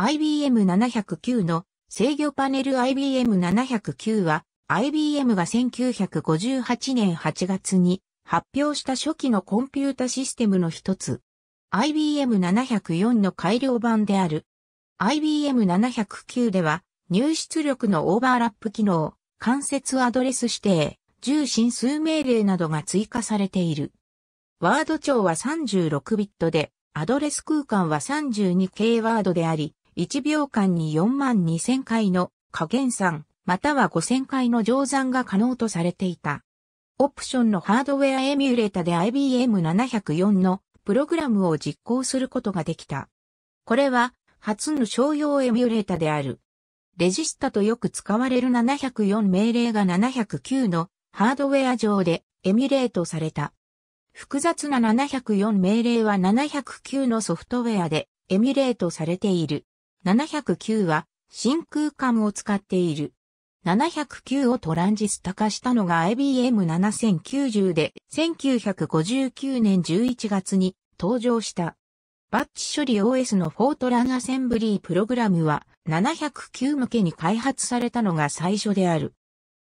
IBM709 の制御パネル IBM709 は IBM が1958年8月に発表した初期のコンピュータシステムの一つ。IBM704 の改良版である。IBM709 では入出力のオーバーラップ機能、関節アドレス指定、重心数命令などが追加されている。ワード長は36ビットで、アドレス空間は 32K ワードであり、1秒間に4万2000回の加減算、または5000回の乗算が可能とされていた。オプションのハードウェアエミュレータで IBM704 のプログラムを実行することができた。これは初の商用エミュレータである。レジスタとよく使われる704命令が709のハードウェア上でエミュレートされた。複雑な704命令は709のソフトウェアでエミュレートされている。709は真空管を使っている。709をトランジスタ化したのが IBM7090 で1959年11月に登場した。バッチ処理 OS のフォートランアセンブリープログラムは709向けに開発されたのが最初である。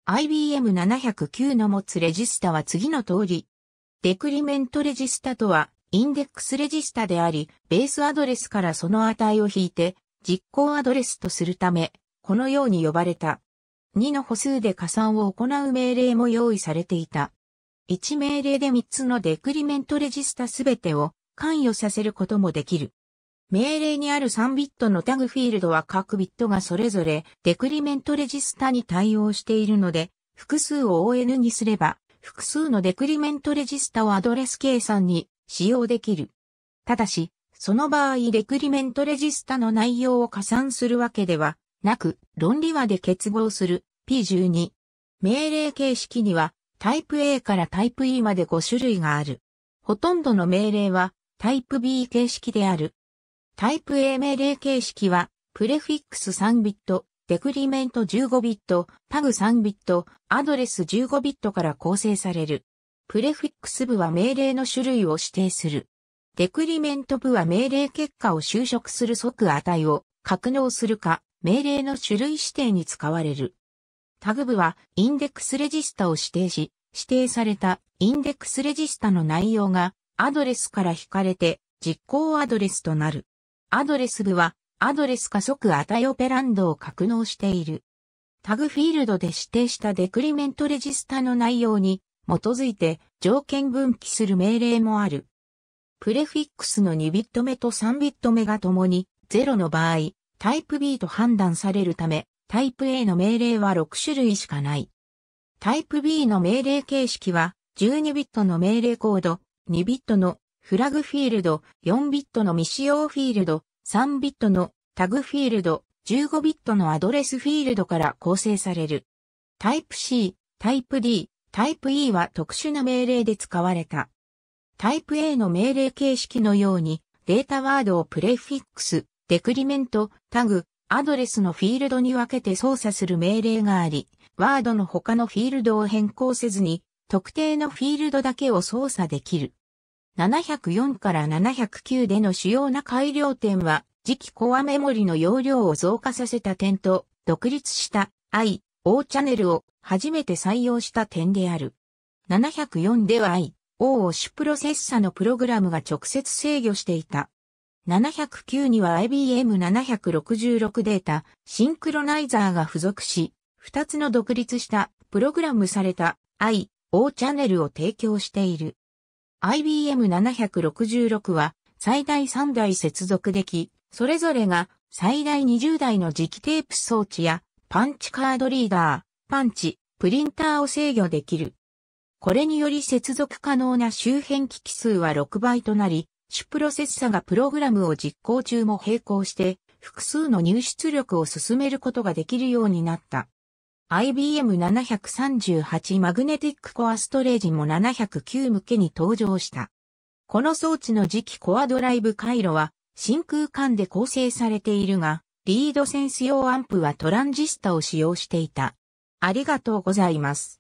IBM709 の持つレジスタは次の通り。デクリメントレジスタとはインデックスレジスタであり、ベースアドレスからその値を引いて実行アドレスとするため、このように呼ばれた。2の歩数で加算を行う命令も用意されていた。1命令で3つのデクリメントレジスタすべてを関与させることもできる。命令にある3ビットのタグフィールドは各ビットがそれぞれデクリメントレジスタに対応しているので、複数を ON にすれば、複数のデクリメントレジスタをアドレス計算に使用できる。ただし、その場合レクリメントレジスタの内容を加算するわけではなく、論理和で結合する P12。命令形式にはタイプ A からタイプ E まで5種類がある。ほとんどの命令はタイプ B 形式である。タイプ A 命令形式はプレフィックス3ビット、デクリメント15ビット、タグ3ビット、アドレス15ビットから構成される。プレフィックス部は命令の種類を指定する。デクリメント部は命令結果を修飾する即値を格納するか、命令の種類指定に使われる。タグ部はインデックスレジスタを指定し、指定されたインデックスレジスタの内容がアドレスから引かれて実行アドレスとなる。アドレス部はアドレスか即値オペランドを格納している。タグフィールドで指定したデクリメントレジスタの内容に基づいて条件分岐する命令もある。プレフィックスの2ビット目と3ビット目が共に0の場合、タイプ B と判断されるため、タイプ A の命令は6種類しかない。タイプ B の命令形式は、12ビットの命令コード、2ビットのフラグフィールド、4ビットの未使用フィールド、3ビットのタグフィールド、15ビットのアドレスフィールドから構成される。タイプ C、タイプ D、タイプ E は特殊な命令で使われた。タイプ A の命令形式のように、データワードをプレフィックス、デクリメント、タグ、アドレスのフィールドに分けて操作する命令があり、ワードの他のフィールドを変更せずに、特定のフィールドだけを操作できる。704から709での主要な改良点は、次期コアメモリの容量を増加させた点と、独立した I、O チャンネルを初めて採用した点である。704では I、オーシュプロセッサのプログラムが直接制御していた。709には IBM766 データ、シンクロナイザーが付属し、2つの独立したプログラムされた I、O チャンネルを提供している。IBM766 は最大3台接続でき、それぞれが最大20台の磁気テープ装置やパンチカードリーダー、パンチ、プリンターを制御できる。これにより接続可能な周辺機器数は6倍となり、主プロセッサがプログラムを実行中も並行して、複数の入出力を進めることができるようになった。IBM738 マグネティックコアストレージも709向けに登場した。この装置の次期コアドライブ回路は真空管で構成されているが、リードセンス用アンプはトランジスタを使用していた。ありがとうございます。